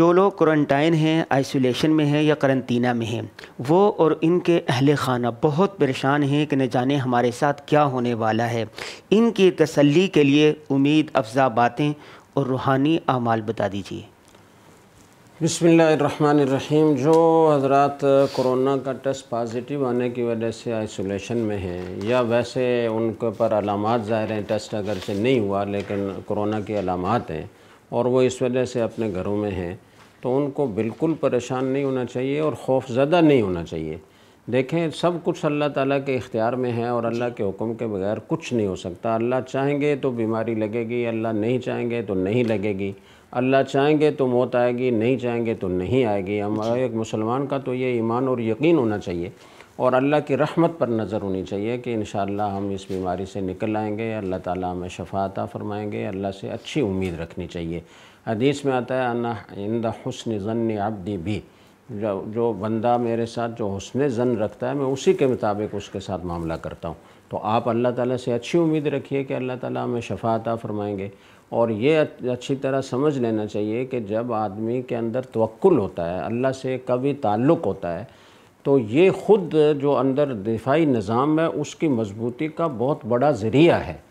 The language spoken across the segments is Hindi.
जो लोग क्वारंटाइन हैं आइसोलेशन में हैं या करंतना में हैं वो और इनके अहल खाना बहुत परेशान हैं कि न जाने हमारे साथ क्या होने वाला है इनकी तसल्ली के लिए उम्मीद अफजा बातें और रूहानी अमाल बता दीजिए बसमीम जो हज़रा कोरोना का टेस्ट पॉजिटिव आने की वजह से आइसोलेशन में हैं या वैसे उनके ऊपर अलामत ज़ाहिर हैं टेस्ट अगर से नहीं हुआ लेकिन कोरोना की अलामत हैं और वो इस वजह से अपने घरों में हैं तो उनको बिल्कुल परेशान नहीं होना चाहिए और खौफ ज़्यादा नहीं होना चाहिए देखें सब कुछ अल्लाह ताला के इख्तियार में है और अल्लाह के हुक्म के बगैर कुछ नहीं हो सकता अल्लाह चाहेंगे तो बीमारी लगेगी अल्लाह नहीं चाहेंगे तो नहीं लगेगी अल्लाह चाहेंगे तो मौत आएगी नहीं चाहेंगे तो नहीं आएगी हमारा एक मुसलमान का तो ये ईमान और यकीन होना चाहिए और अल्लाह की रहमत पर नज़र होनी चाहिए कि इन हम इस बीमारी से निकल आएँगे अल्लाह ताला हमें शफाता फ़रमाएँगे अल्लाह से अच्छी उम्मीद रखनी चाहिए हदीस में आता है अन्ना इंदा हसन ज़न अब्दी भी जो जो बंदा मेरे साथ जो हसन ज़न रखता है मैं उसी के मुताबिक उसके साथ मामला करता हूँ तो आप अल्लाह ताला से अच्छी उम्मीद रखिए कि अल्लाह ताला हमें शफाता फ़रमाएँगे और ये अच्छी तरह समझ लेना चाहिए कि जब आदमी के अंदर तवक्ल होता है अल्लाह से कभी ताल्लुक़ होता है तो ये ख़ुद जो अंदर दिफाई निज़ाम है उसकी मजबूती का बहुत बड़ा ज़रिया है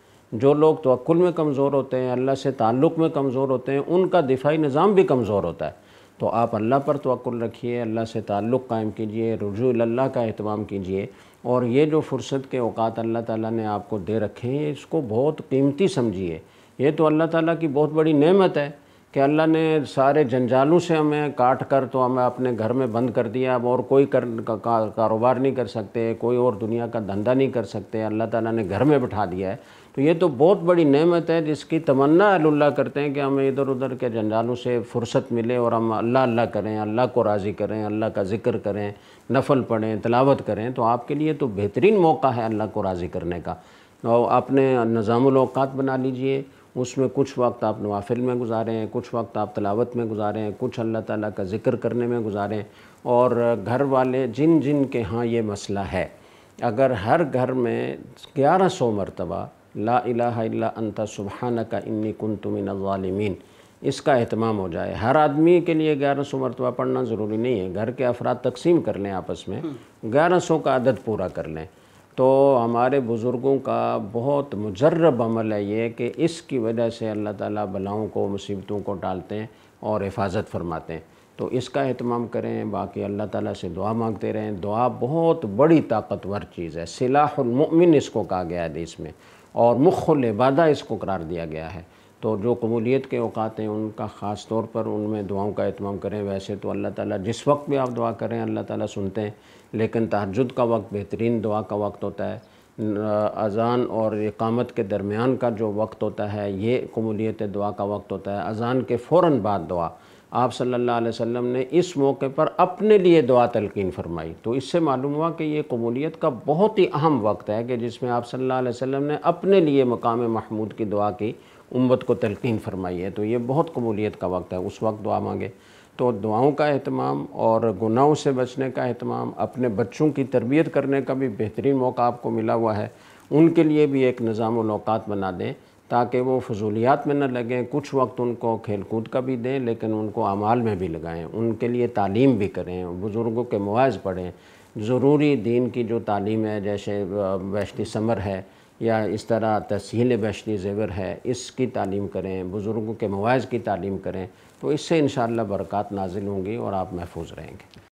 जो लोग तोक्ल में कमज़ोर होते हैं अल्लाह से ताल्लुक़ में कमज़ोर होते हैं उनका दिफाई निज़ाम भी कमज़ोर होता है तो आप अल्लाह पर तोल रखिए अल्लाह से ताल्लुक़ कायम कीजिए रुजू अल्लाह का अहतमाम कीजिए और ये जो फ़ुर्सत के अवात अल्लाह ताली ने आपको दे रखे हैं इसको बहुत कीमती समझिए ये तो अल्लाह ताली की बहुत बड़ी नमत है कि अल्लाह ने सारे जंजालों से हमें काट कर तो हमें अपने घर में बंद कर दिया अब और कोई कर का, का, कारोबार नहीं कर सकते कोई और दुनिया का धंधा नहीं कर सकते अल्लाह ताला ने घर में बिठा दिया है तो ये तो बहुत बड़ी नेमत है जिसकी तमन्ना अल्लाह करते हैं कि हमें इधर उधर के जंजालों से फुर्सत मिले और हम अल्लाह अल्लाह करें अल्लाह को राज़ी करें अल्लाह का ज़िक्र करें नफल पढ़ें तलावत करें तो आपके लिए तो बेहतरीन मौका है अल्लाह को राज़ी करने का और अपने अवकात बना लीजिए उसमें कुछ वक्त आप नवाफिल में गुजारें कुछ वक्त आप तलावत में गुजारें कुछ अल्लाह ताला का ज़िक्र करने में गुजारें और घर वाले जिन जिन के हाँ ये मसला है अगर हर घर में ग्यारह सौ मरतबा ला इला अंता सुबहान का इन्नी कन तुमिन इसका अहतमाम हो जाए हर आदमी के लिए ग्यारह सौ मरतबा पढ़ना ज़रूरी नहीं है घर के अफराद तकसीम कर लें आपस में ग्यारह सौ का आदत पूरा कर लें तो हमारे बुज़ुर्गों का बहुत मुजरब अमल है ये कि इसकी वजह से अल्लाह ताला बलाओं को मुसीबतों को डालते हैं और हिफाजत फरमाते हैं तो इसका अहतमाम करें बाकी अल्लाह ताला से दुआ मांगते रहें दुआ बहुत बड़ी ताकतवर चीज़ है सिलाहममिन इसको कहा गया है देश में और मुख्य इबादा इसको करार दिया गया है तो जो कबूलीत के अवात हैं उनका ख़ास तौर पर उनमें दुआओं का अहतमाम करें वैसे तो अल्लाह ताला जिस वक्त भी आप दुआ करें अल्लाह ताला सुनते हैं लेकिन तहजद का वक्त बेहतरीन दुआ का वक्त होता है अजान और इकामत के दरमियान का जो वक्त होता है ये कबूलीत दुआ का वक्त होता है अजान के फ़ौर बाद दुआ आप सल्ला अलैहि ने इस मौके पर अपने लिए दुआ तलकिन फरमाई तो इससे मालूम हुआ कि ये कबूलीत का बहुत ही अहम वक्त है कि जिसमें आप सल्ला अलैहि ने अपने लिए मकाम महमूद की दुआ की उम्मत को तलकिन फरमाई है तो ये बहुत कबूलियत का वक्त है उस वक्त दुआ मांगे तो दुआओं का अहतमाम और गुनाहों से बचने का अहतमाम अपने बच्चों की तरबियत करने का भी बेहतरीन मौका आपको मिला हुआ है उनके लिए भी एक निज़ाम अवकात बना दें ताकि वो फजूलियात में न लगें कुछ वक्त उनको खेल कूद का भी दें लेकिन उनको अमाल में भी लगाएँ उनके लिए तालीम भी करें बुज़ुर्गों के मुआज़ पढ़ें ज़रूरी दीन की जो तालीम है जैसे वैश्ती समर है या इस तरह तहसील बैशनी ज़ेवर है इसकी तालीम करें बुज़ुर्गों के मवाज़ की तालीम करें तो इससे इन बरक़ात नाजिल होंगी और आप महफूज रहेंगे